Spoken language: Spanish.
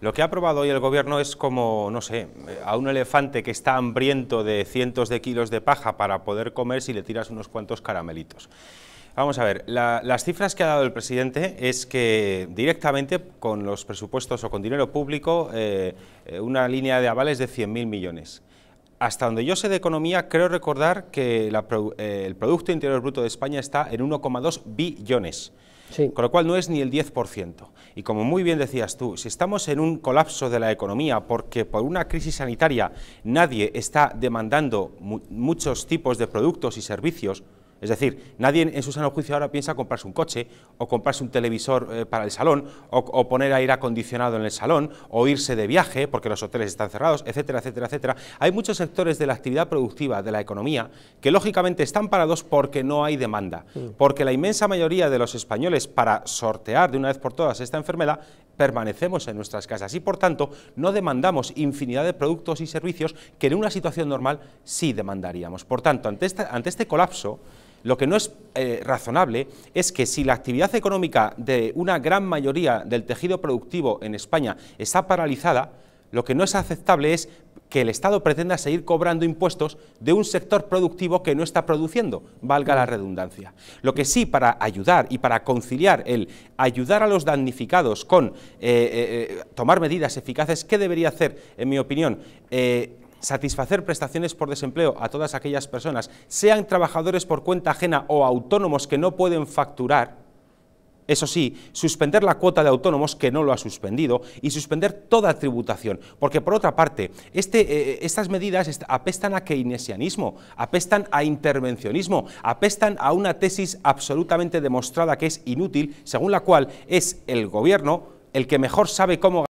Lo que ha aprobado hoy el gobierno es como, no sé, a un elefante que está hambriento de cientos de kilos de paja para poder comer si le tiras unos cuantos caramelitos. Vamos a ver, las cifras que ha dado el presidente es que directamente con los presupuestos o con dinero público, eh, eh, una línea de avales de 100.000 millones hasta donde yo sé de economía, creo recordar que eh, el Producto Interior Bruto de España está en 1,2 billones. Con lo cual no es ni el 10%. Y como muy bien decías tú, si estamos en un colapso de la economía porque por una crisis sanitaria nadie está demandando muchos tipos de productos y servicios, es decir, nadie en su sano juicio ahora piensa comprarse un coche, o comprarse un televisor eh, para el salón, o, poner aire acondicionado en el salón, o irse de viaje porque los hoteles están cerrados, etcétera, etcétera, etcétera. Hay muchos sectores de la actividad productiva, de la economía, que lógicamente están parados porque no hay demanda, mm. porque la inmensa mayoría de los españoles, para sortear de una vez por todas esta enfermedad, permanecemos en nuestras casas y por tanto no demandamos infinidad de productos y servicios que en una situación normal sí demandaríamos. Por tanto, ante este colapso, lo que no es eh, razonable es que si la actividad económica de una gran mayoría del tejido productivo en España está paralizada, lo que no es aceptable es que el Estado pretenda seguir cobrando impuestos de un sector productivo que no está produciendo, valga la mm. redundancia. Lo que sí, para ayudar y para conciliar el ayudar a los damnificados con eh, eh, tomar medidas eficaces, ¿qué debería hacer, en mi opinión? satisfacer prestaciones por desempleo a todas aquellas personas, sean trabajadores por cuenta ajena o autónomos que no pueden facturar, eso sí, suspender la cuota de autónomos, que no lo ha suspendido, y suspender toda tributación. Porque, por otra parte, este, eh, eh, estas medidas apestan a keynesianismo, apestan a intervencionismo, apestan a una tesis absolutamente demostrada que es inútil, según la cual es el gobierno el que mejor sabe cómo